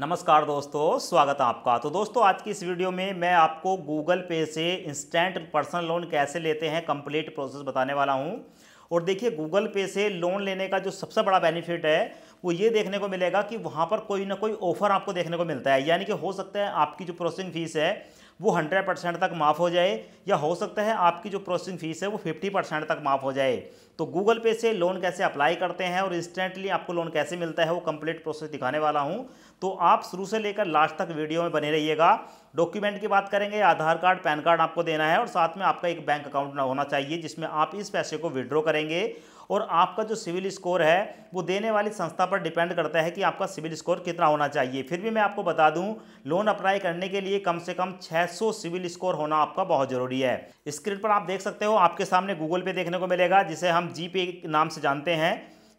नमस्कार दोस्तों स्वागत है आपका तो दोस्तों आज की इस वीडियो में मैं आपको गूगल पे से इंस्टेंट पर्सनल लोन कैसे लेते हैं कंप्लीट प्रोसेस बताने वाला हूं और देखिए गूगल पे से लोन लेने का जो सबसे बड़ा बेनिफिट है वो ये देखने को मिलेगा कि वहाँ पर कोई ना कोई ऑफ़र आपको देखने को मिलता है यानी कि हो सकता है आपकी जो प्रोसेसिंग फ़ीस है वो हंड्रेड परसेंट तक माफ़ हो जाए या हो सकता है आपकी जो प्रोसेसिंग फ़ीस है वो फिफ्टी परसेंट तक माफ़ हो जाए तो गूगल पे से लोन कैसे अप्लाई करते हैं और इंस्टेंटली आपको लोन कैसे मिलता है वो कंप्लीट प्रोसेस दिखाने वाला हूँ तो आप शुरू से लेकर लास्ट तक वीडियो में बने रहिएगा डॉक्यूमेंट की बात करेंगे आधार कार्ड पैन कार्ड आपको देना है और साथ में आपका एक बैंक अकाउंट होना चाहिए जिसमें आप इस पैसे को विड्रॉ करेंगे और आपका जो सिविल स्कोर है वो देने वाली संस्था पर डिपेंड करता है कि आपका सिविल स्कोर कितना होना चाहिए फिर भी मैं आपको बता दूं लोन अप्लाई करने के लिए कम से कम 600 सिविल स्कोर होना आपका बहुत ज़रूरी है स्क्रीन पर आप देख सकते हो आपके सामने गूगल पे देखने को मिलेगा जिसे हम जी पे नाम से जानते हैं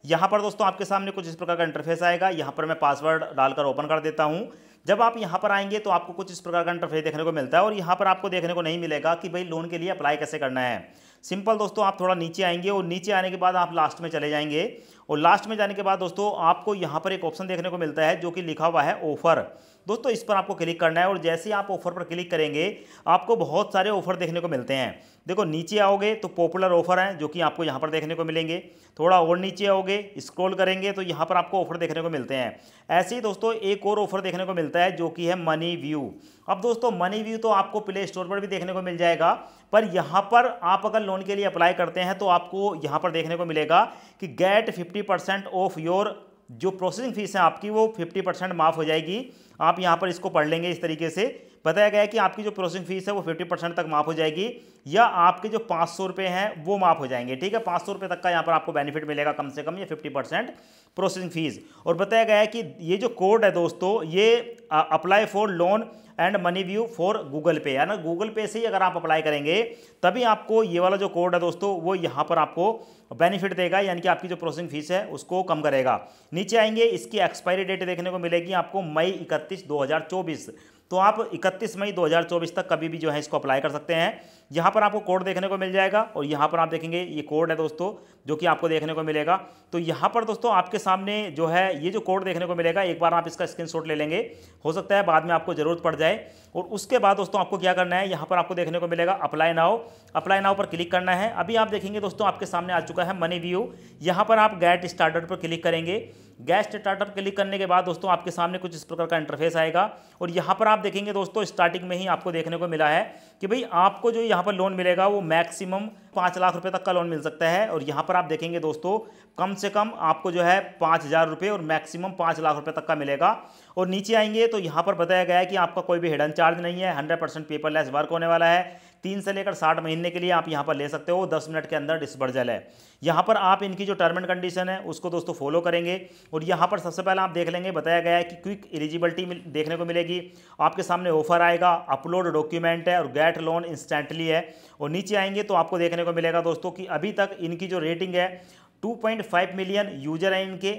यहाँ पर दोस्तों आपके सामने कुछ इस प्रकार का इंटरफेस आएगा यहाँ पर मैं पासवर्ड डालकर ओपन कर देता हूँ जब आप यहाँ पर आएंगे तो आपको कुछ इस प्रकार का इंटरफेस देखने को मिलता है और यहाँ पर आपको देखने को नहीं मिलेगा कि भाई लोन के लिए अप्लाई कैसे करना है सिंपल दोस्तों आप थोड़ा नीचे आएंगे और नीचे आने के बाद आप लास्ट में चले जाएंगे और लास्ट में जाने के बाद दोस्तों आपको यहाँ पर एक ऑप्शन देखने को मिलता है जो कि लिखा हुआ है ऑफर दोस्तों इस पर आपको क्लिक करना है और जैसे ही आप ऑफर पर क्लिक करेंगे आपको बहुत सारे ऑफर देखने को मिलते हैं देखो नीचे आओगे तो पॉपुलर ऑफर हैं जो कि आपको यहाँ पर देखने को मिलेंगे थोड़ा और नीचे आओगे स्क्रॉल करेंगे तो यहाँ पर आपको ऑफर देखने को मिलते हैं ऐसे ही दोस्तों एक और ऑफर देखने को मिलता है जो कि है मनी व्यू अब दोस्तों मनी व्यू तो आपको प्ले स्टोर पर भी देखने को मिल जाएगा पर यहाँ पर आप अगर लोन के लिए अप्लाई करते हैं तो आपको यहाँ पर देखने को मिलेगा कि get fifty percent of your जो प्रोसेसिंग फीस है आपकी वो फिफ्टी परसेंट माफ़ हो जाएगी आप यहाँ पर इसको पढ़ लेंगे इस तरीके से बताया गया है कि आपकी जो प्रोसेसिंग फीस है वो फिफ्टी परसेंट तक माफ़ हो जाएगी या आपके जो पाँच सौ रुपये हैं वो माफ़ हो जाएंगे ठीक है पाँच सौ रुपये तक का यहाँ पर आपको बेनिफिट मिलेगा कम से कम ये फिफ्टी परसेंट प्रोसेसिंग फ़ीस और बताया गया है कि ये जो कोड है दोस्तों ये apply for loan and Money View for Google Pay है ना गूगल पे से ही अगर आप अप्लाई करेंगे तभी आपको ये वाला जो कोड है दोस्तों वो यहाँ पर आपको बेनिफिट देगा यानी कि आपकी जो प्रोसेसिंग फीस है उसको कम करेगा नीचे आएंगे इसकी एक्सपायरी डेट देखने को मिलेगी आपको मई इकतीस दो तो आप इकतीस मई 2024 तक कभी भी जो है इसको अप्लाई कर सकते हैं यहाँ पर आपको कोड देखने को मिल जाएगा और यहाँ पर आप देखेंगे ये कोड है दोस्तों जो कि आपको देखने को मिलेगा तो यहाँ पर दोस्तों आपके सामने जो है ये जो कोड देखने को मिलेगा एक बार आप इसका स्क्रीन ले लेंगे हो सकता है बाद में आपको ज़रूरत पड़ जाए और उसके बाद दोस्तों आपको क्या करना है यहाँ पर आपको देखने को मिलेगा अप्लाई नाउ अप्लाई नाउ पर क्लिक करना है अभी आप देखेंगे दोस्तों आपके सामने आ चुका है मनी व्यू यहाँ पर आप गैट स्टार्टर पर क्लिक करेंगे गैस स्टार्टअप क्लिक करने के बाद दोस्तों आपके सामने कुछ इस प्रकार का इंटरफेस आएगा और यहाँ पर आप देखेंगे दोस्तों स्टार्टिंग में ही आपको देखने को मिला है कि भाई आपको जो यहाँ पर लोन मिलेगा वो मैक्सिमम पाँच लाख रुपए तक का लोन मिल सकता है और यहाँ पर आप देखेंगे दोस्तों कम से कम आपको जो है पाँच हज़ार रुपये और मैक्सिमम पाँच लाख रुपये तक का मिलेगा और नीचे आएंगे तो यहाँ पर बताया गया है कि आपका कोई भी हिडन चार्ज नहीं है हंड्रेड परसेंट पेपरलेस वर्क होने वाला है तीन से लेकर साठ महीने के लिए आप यहाँ पर ले सकते हो दस मिनट के अंदर डिस्बर्जल है यहाँ पर आप इनकी जो टर्म एंड कंडीशन है उसको दोस्तों फॉलो करेंगे और यहाँ पर सबसे पहले आप देख लेंगे बताया गया है कि क्विक एलिजिबिलिटी देखने को मिलेगी आपके सामने ऑफर आएगा अपलोड डॉक्यूमेंट है और गैट लोन इंस्टेंटली है और नीचे आएंगे तो आपको देखने को मिलेगा दोस्तों कि अभी तक इनकी जो रेटिंग है 2.5 मिलियन यूजर हैं इनके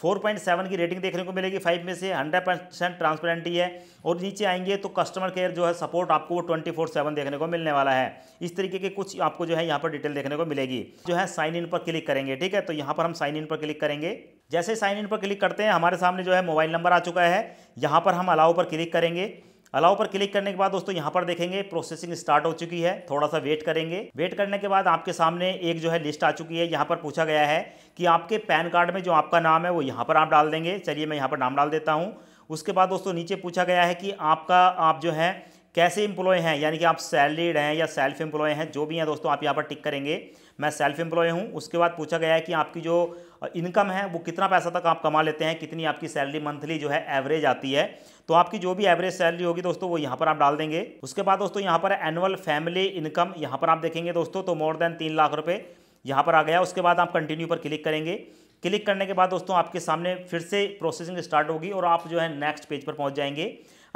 फोर पॉइंट सेवन की रेटिंग देखने को मिलेगी फाइव में से हंड्रेड परसेंट ट्रांसपेरेंटी है और नीचे आएंगे तो कस्टमर केयर जो है सपोर्ट आपको वो ट्वेंटी फोर सेवन देखने को मिलने वाला है इस तरीके के कुछ आपको जो है यहाँ पर डिटेल देखने को मिलेगी जो है साइन इन पर क्लिक करेंगे ठीक है तो यहाँ पर हम साइन इन पर क्लिक करेंगे जैसे साइन इन पर क्लिक करते हैं हमारे सामने जो है मोबाइल नंबर आ चुका है यहाँ पर हम अलाउ पर क्लिक करेंगे अलाउ पर क्लिक करने के बाद दोस्तों यहाँ पर देखेंगे प्रोसेसिंग स्टार्ट हो चुकी है थोड़ा सा वेट करेंगे वेट करने के बाद आपके सामने एक जो है लिस्ट आ चुकी है यहाँ पर पूछा गया है कि आपके पैन कार्ड में जो आपका नाम है वो यहाँ पर आप डाल देंगे चलिए मैं यहाँ पर नाम डाल देता हूँ उसके बाद दोस्तों नीचे पूछा गया है कि आपका आप जो है कैसे इम्प्लॉय हैं यानी कि आप सैलरीड हैं या सेल्फ एम्प्लॉय हैं जो भी हैं दोस्तों आप यहाँ पर टिक करेंगे मैं सेल्फ एम्प्लॉय हूँ उसके बाद पूछा गया है कि आपकी जो इनकम है वो कितना पैसा तक आप कमा लेते हैं कितनी आपकी सैलरी मंथली जो है एवरेज आती है तो आपकी जो भी एवरेज सैलरी होगी दोस्तों वो यहाँ पर आप डाल देंगे उसके बाद दोस्तों यहाँ पर एनुअल फैमिली इनकम यहाँ पर आप देखेंगे दोस्तों तो मोर देन तीन लाख रुपये यहाँ पर आ गया उसके बाद आप कंटिन्यू पर क्लिक करेंगे क्लिक करने के बाद दोस्तों आपके सामने फिर से प्रोसेसिंग स्टार्ट होगी और आप जो है नेक्स्ट पेज पर पहुँच जाएंगे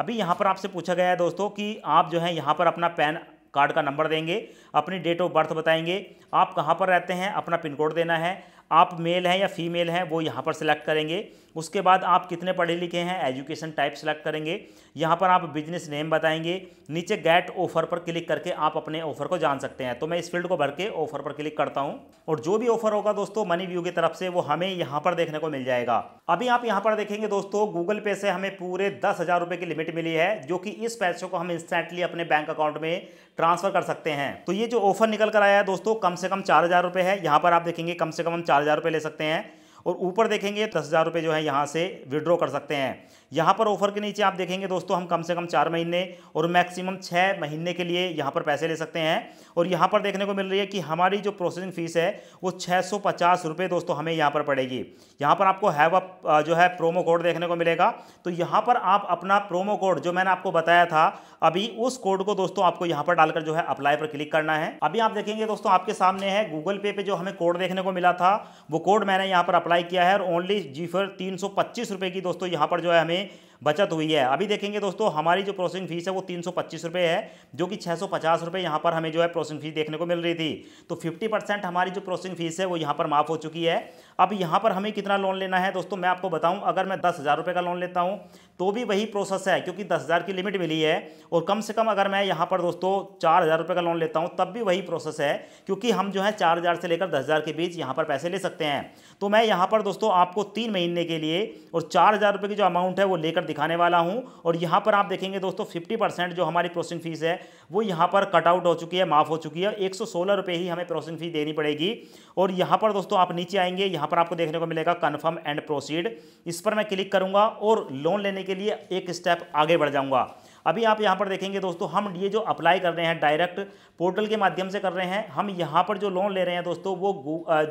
अभी यहाँ पर आपसे पूछा गया है दोस्तों कि आप जो है यहाँ पर अपना पैन कार्ड का नंबर देंगे अपनी डेट ऑफ बर्थ बताएंगे आप कहाँ पर रहते हैं अपना पिन कोड देना है आप मेल हैं या फीमेल हैं वो यहाँ पर सेलेक्ट करेंगे उसके बाद आप कितने पढ़े लिखे हैं एजुकेशन टाइप सेलेक्ट करेंगे यहाँ पर आप बिजनेस नेम बताएंगे नीचे गेट ऑफर पर क्लिक करके आप अपने ऑफर को जान सकते हैं तो मैं इस फील्ड को भर के ऑफर पर क्लिक करता हूँ और जो भी ऑफर होगा दोस्तों मनी व्यू की तरफ से वो हमें यहाँ पर देखने को मिल जाएगा अभी आप यहाँ पर देखेंगे दोस्तों गूगल पे से हमें पूरे दस हज़ार रुपये की लिमिट मिली है जो कि इस पैसे को हम इंस्टेंटली अपने बैंक अकाउंट में ट्रांसफर कर सकते हैं तो ये जो ऑफर निकल कर आया है दोस्तों कम से कम चार हज़ार रुपये है यहाँ पर आप देखेंगे कम से कम हम चार हज़ार रुपये ले सकते हैं और ऊपर देखेंगे दस हज़ार रुपये जो है यहाँ से विड्रॉ कर सकते हैं यहाँ पर ऑफर के नीचे आप देखेंगे दोस्तों हम कम से कम चार महीने और मैक्सिमम छः महीने के लिए यहाँ पर पैसे ले सकते हैं और यहाँ पर देखने को मिल रही है कि हमारी जो प्रोसेसिंग फ़ीस है वो छः सौ पचास दोस्तों हमें यहाँ पर पड़ेगी यहाँ पर आपको हैव अप जो है प्रोमो कोड देखने को मिलेगा तो यहाँ पर आप अपना प्रोमो कोड जो मैंने आपको बताया था अभी उस कोड को दोस्तों आपको यहाँ पर डालकर जो है अप्लाई पर क्लिक करना है अभी आप देखेंगे दोस्तों आपके सामने है गूगल पे पे जो हमें कोड देखने को मिला था वो कोड मैंने यहाँ पर अप्लाई किया है और ओनली जी फर तीन की दोस्तों यहाँ पर जो है हमें में बचत हुई है अभी देखेंगे दोस्तों हमारी जो प्रोसेसिंग फीस है वो तीन रुपये है जो कि छः सौ पचास रुपये यहाँ पर हमें जो है प्रोसेसिंग फीस देखने को मिल रही थी तो फिफ्टी परसेंट हमारी जो प्रोसेसिंग फीस है वो यहाँ पर माफ़ हो चुकी है अब यहाँ पर हमें कितना लोन लेना है दोस्तों मैं आपको बताऊँ अगर मैं दस हज़ार रुपये का लोन लेता हूँ तो भी वही प्रोसेस है क्योंकि दस हज़ार की लिमिट मिली है और कम से कम अगर मैं यहाँ पर दोस्तों चार हज़ार रुपये का लोन लेता हूँ तब भी वही प्रोसेस है क्योंकि हम जो है चार हज़ार से लेकर दस हज़ार के बीच यहाँ पर पैसे ले सकते हैं तो मैं यहाँ पर दोस्तों आपको तीन महीने के लिए और चार हज़ार रुपये की जो अमाउंट है वो लेकर दिखाने वाला हूँ और यहाँ पर आप देखेंगे दोस्तों फिफ्टी परसेंट जो हमारी प्रोसेसिंग फ़ीस है वो यहाँ पर कट आउट हो चुकी है माफ़ हो चुकी है एक सौ ही हमें प्रोसेसिंग फीस देनी पड़ेगी और यहाँ पर दोस्तों आप नीचे आएंगे यहाँ पर आपको देखने को मिलेगा कन्फर्म एंड प्रोसीड इस पर मैं क्लिक करूँगा और लोन लेने के लिए एक स्टेप आगे बढ़ जाऊँगा अभी आप यहाँ पर देखेंगे दोस्तों हम ये जो अप्लाई कर रहे हैं डायरेक्ट पोर्टल के माध्यम से कर रहे हैं हम यहाँ पर जो लोन ले रहे हैं दोस्तों वो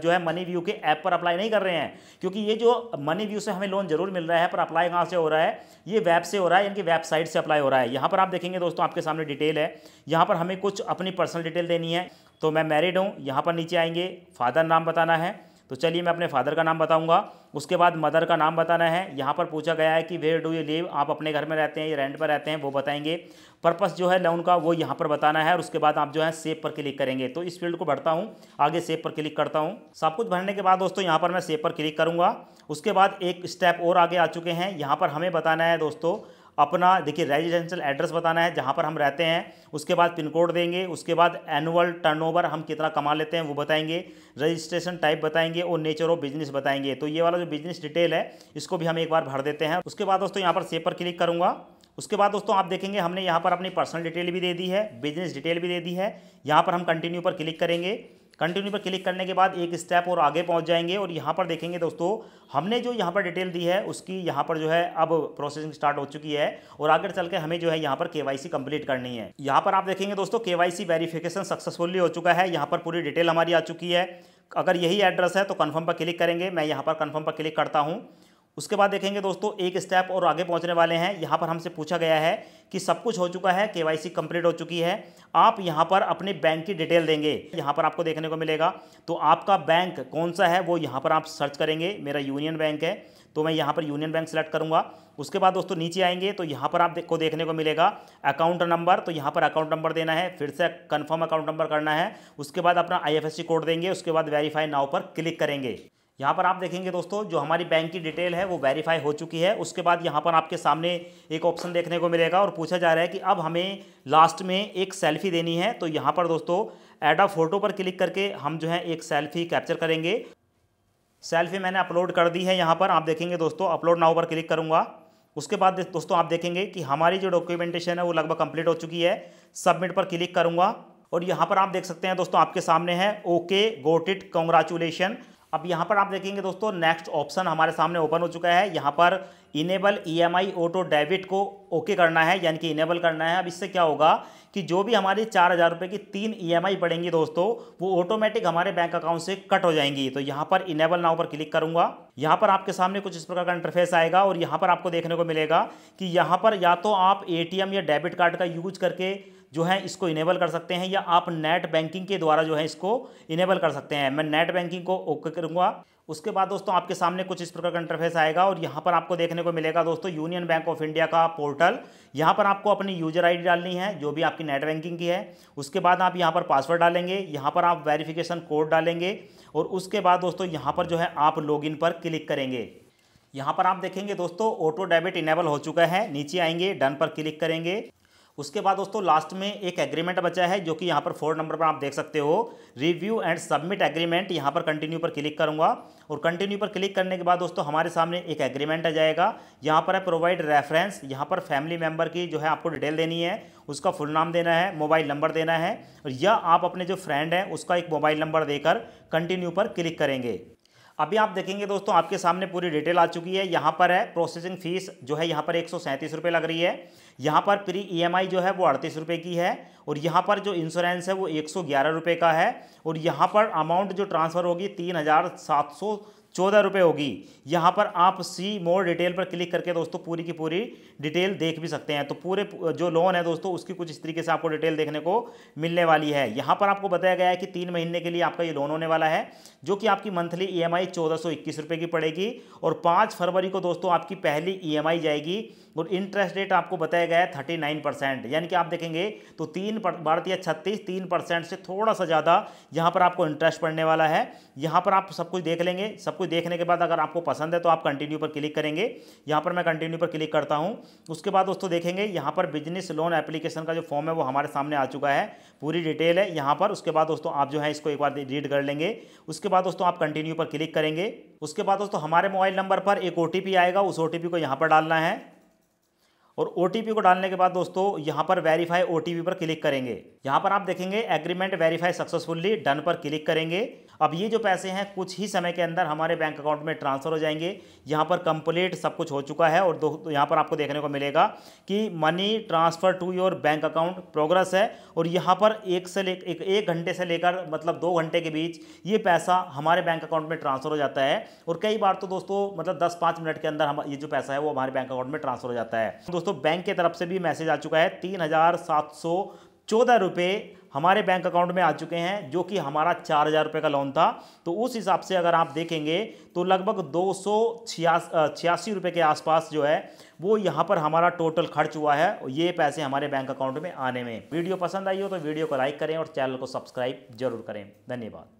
जो है मनी व्यू के ऐप पर अप्लाई नहीं कर रहे हैं क्योंकि ये जो मनी व्यू से हमें लोन जरूर मिल रहा है पर अप्लाई कहाँ से हो रहा है ये वेब से हो रहा है इनकी वेबसाइट से अप्लाई हो रहा है यहाँ पर आप देखेंगे दोस्तों आपके सामने डिटेल है यहाँ पर हमें कुछ अपनी पर्सनल डिटेल देनी है तो मैं मैरिड हूँ यहाँ पर नीचे आएंगे फादर नाम बताना है तो चलिए मैं अपने फादर का नाम बताऊंगा उसके बाद मदर का नाम बताना है यहाँ पर पूछा गया है कि वेयर डू यू लिव आप अपने घर में रहते हैं या रेंट पर रहते हैं वो बताएंगे पर्पस जो है लोन का वो यहाँ पर बताना है और उसके बाद आप जो है सेब पर क्लिक करेंगे तो इस फील्ड को भरता हूँ आगे सेब पर क्लिक करता हूँ सब कुछ भरने के बाद दोस्तों यहाँ पर मैं सेब पर क्लिक करूँगा उसके बाद एक स्टेप और आगे आ चुके हैं यहाँ पर हमें बताना है दोस्तों अपना देखिए रेजिडेंशियल एड्रेस बताना है जहाँ पर हम रहते हैं उसके बाद पिन कोड देंगे उसके बाद एनुअल टर्नओवर हम कितना कमा लेते हैं वो बताएंगे रजिस्ट्रेशन टाइप बताएंगे और नेचर ऑफ बिजनेस बताएंगे तो ये वाला जो बिजनेस डिटेल है इसको भी हम एक बार भर देते हैं उसके बाद दोस्तों यहाँ पर सेपर पर क्लिक करूँगा उसके बाद दोस्तों आप देखेंगे हमने यहाँ पर अपनी पर्सनल डिटेल भी दे दी है बिजनेस डिटेल भी दे दी है यहाँ पर हम कंटिन्यू पर क्लिक करेंगे कंटिन्यू पर क्लिक करने के बाद एक स्टेप और आगे पहुंच जाएंगे और यहाँ पर देखेंगे दोस्तों हमने जो यहाँ पर डिटेल दी है उसकी यहाँ पर जो है अब प्रोसेसिंग स्टार्ट हो चुकी है और आगे चल के हमें जो है यहाँ पर केवाईसी कंप्लीट करनी है यहाँ पर आप देखेंगे दोस्तों केवाईसी वेरिफिकेशन सक्सेसफुली हो चुका है यहाँ पर पूरी डिटेल हमारी आ चुकी है अगर यही एड्रेस है तो कन्फर्म पर क्लिक करेंगे मैं यहाँ पर कन्फर्म पर क्लिक करता हूँ उसके बाद देखेंगे दोस्तों एक स्टेप और आगे पहुंचने वाले हैं यहाँ पर हमसे पूछा गया है कि सब कुछ हो चुका है केवाईसी कंप्लीट हो चुकी है आप यहाँ पर अपने बैंक की डिटेल देंगे यहाँ पर आपको देखने को मिलेगा तो आपका बैंक कौन सा है वो यहाँ पर आप सर्च करेंगे मेरा यूनियन बैंक है तो मैं यहाँ पर यूनियन बैंक सेलेक्ट करूँगा उसके बाद दोस्तों नीचे आएंगे तो यहाँ पर आपको देखने को मिलेगा अकाउंट नंबर तो यहाँ पर अकाउंट नंबर देना है फिर से कन्फर्म अकाउंट नंबर करना है उसके बाद अपना आई कोड देंगे उसके बाद वेरीफाई नाव पर क्लिक करेंगे यहाँ पर आप देखेंगे दोस्तों जो हमारी बैंक की डिटेल है वो वेरीफाई हो चुकी है उसके बाद यहाँ पर आपके सामने एक ऑप्शन देखने को मिलेगा और पूछा जा रहा है कि अब हमें लास्ट में एक सेल्फी देनी है तो यहाँ पर दोस्तों एड अ फोटो पर क्लिक करके हम जो है एक सेल्फी कैप्चर करेंगे सेल्फी मैंने अपलोड कर दी है यहाँ पर आप देखेंगे दोस्तों अपलोड नाउ पर क्लिक करूँगा उसके बाद दोस्तों आप देखेंगे कि हमारी जो डॉक्यूमेंटेशन है वो लगभग कंप्लीट हो चुकी है सबमिट पर क्लिक करूँगा और यहाँ पर आप देख सकते हैं दोस्तों आपके सामने है ओके गोट इट कॉन्ग्रेचुलेशन अब यहाँ पर आप देखेंगे दोस्तों नेक्स्ट ऑप्शन हमारे सामने ओपन हो चुका है यहाँ पर इनेबल ईएमआई ऑटो डेबिट को ओके करना है यानी कि इनेबल करना है अब इससे क्या होगा कि जो भी हमारी चार हज़ार रुपये की तीन ईएमआई e पड़ेंगी दोस्तों वो ऑटोमेटिक हमारे बैंक अकाउंट से कट हो जाएंगी तो यहाँ पर इनेबल नाउ पर क्लिक करूँगा यहाँ पर आपके सामने कुछ इस प्रकार का इंटरफेस आएगा और यहाँ पर आपको देखने को मिलेगा कि यहाँ पर या तो आप ए या डेबिट कार्ड का यूज करके जो है इसको इनेबल कर सकते हैं या आप नेट बैंकिंग के द्वारा जो है इसको इनेबल कर सकते हैं मैं नेट बैंकिंग को ओके करूँगा उसके बाद दोस्तों आपके सामने कुछ इस प्रकार का इंटरफेस आएगा और यहाँ पर आपको देखने को मिलेगा दोस्तों यूनियन बैंक ऑफ इंडिया का पोर्टल यहाँ पर आपको अपनी यूजर आईडी डालनी है जो भी आपकी नेट बैंकिंग की है उसके बाद आप यहाँ पर पासवर्ड डालेंगे यहाँ पर आप वेरिफिकेशन कोड डालेंगे और उसके बाद दोस्तों यहाँ पर जो है आप इन पर क्लिक करेंगे यहाँ पर आप देखेंगे दोस्तों ऑटो डेबिट इनेबल हो चुका है नीचे आएंगे डन पर क्लिक करेंगे उसके बाद दोस्तों लास्ट में एक एग्रीमेंट बचा है जो कि यहाँ पर फोर नंबर पर आप देख सकते हो रिव्यू एंड सबमिट एग्रीमेंट यहाँ पर कंटिन्यू पर क्लिक करूँगा और कंटिन्यू पर क्लिक करने के बाद दोस्तों हमारे सामने एक एग्रीमेंट आ जाएगा यहाँ पर है प्रोवाइड रेफरेंस यहाँ पर फैमिली मेम्बर की जो है आपको डिटेल देनी है उसका फुल नाम देना है मोबाइल नंबर देना है या आप अपने जो फ्रेंड हैं उसका एक मोबाइल नंबर देकर कंटिन्यू पर क्लिक करेंगे अभी आप देखेंगे दोस्तों आपके सामने पूरी डिटेल आ चुकी है यहाँ पर है प्रोसेसिंग फीस जो है यहाँ पर एक सौ लग रही है यहाँ पर प्री ईएमआई जो है वो अड़तीस रुपये की है और यहाँ पर जो इंश्योरेंस है वो एक सौ का है और यहाँ पर अमाउंट जो ट्रांसफ़र होगी तीन हज़ार सात सौ चौदह रुपये होगी यहाँ पर आप सी मोर डिटेल पर क्लिक करके दोस्तों पूरी की पूरी डिटेल देख भी सकते हैं तो पूरे जो लोन है दोस्तों उसकी कुछ इस तरीके से आपको डिटेल देखने को मिलने वाली है यहाँ पर आपको बताया गया है कि तीन महीने के लिए आपका ये लोन होने वाला है जो कि आपकी मंथली ई एम आई की पड़ेगी और पाँच फरवरी को दोस्तों आपकी पहली ई e जाएगी और इंटरेस्ट रेट आपको बताया गया है थर्टी नाइन परसेंट यानी कि आप देखेंगे तो तीन भारतीय छत्तीस तीन परसेंट से थोड़ा सा ज़्यादा यहाँ पर आपको इंटरेस्ट पड़ने वाला है यहाँ पर आप सब कुछ देख लेंगे सब कुछ देखने के बाद अगर आपको पसंद है तो आप कंटिन्यू पर क्लिक करेंगे यहाँ पर मैं कंटिन्यू पर क्लिक करता हूँ उसके बाद दोस्तों देखेंगे यहाँ पर बिजनेस लोन एप्लीकेशन का जो फॉर्म है वो हमारे सामने आ चुका है पूरी डिटेल है यहाँ पर उसके बाद दोस्तों आप जो है इसको एक बार रीड कर लेंगे उसके बाद दोस्तों आप कंटिन्यू पर क्लिक करेंगे उसके बाद दोस्तों हमारे मोबाइल नंबर पर एक ओ आएगा उस ओ को यहाँ पर डालना है और ओ को डालने के बाद दोस्तों यहाँ पर वेरीफाई ओ पर क्लिक करेंगे यहाँ पर आप देखेंगे एग्रीमेंट वेरीफाई सक्सेसफुली डन पर क्लिक करेंगे अब ये जो पैसे हैं कुछ ही समय के अंदर हमारे बैंक अकाउंट में ट्रांसफ़र हो जाएंगे यहाँ पर कंप्लीट सब कुछ हो चुका है और दो तो यहाँ पर आपको देखने को मिलेगा कि money transfer to your bank account progress है और यहाँ पर एक से ले एक, एक घंटे से लेकर मतलब दो घंटे के बीच ये पैसा हमारे बैंक अकाउंट में ट्रांसफ़र हो जाता है और कई बार तो दोस्तों मतलब दस पाँच मिनट के अंदर हम ये जो पैसा है वो हमारे बैंक अकाउंट में ट्रांसफ़र हो जाता है दोस्तों बैंक की तरफ से भी मैसेज आ चुका है तीन चौदह रुपये हमारे बैंक अकाउंट में आ चुके हैं जो कि हमारा चार हज़ार रुपये का लोन था तो उस हिसाब से अगर आप देखेंगे तो लगभग दो सौ छियासी रुपये के आसपास जो है वो यहाँ पर हमारा टोटल खर्च हुआ है और ये पैसे हमारे बैंक अकाउंट में आने में वीडियो पसंद आई हो तो वीडियो को लाइक करें और चैनल को सब्सक्राइब जरूर करें धन्यवाद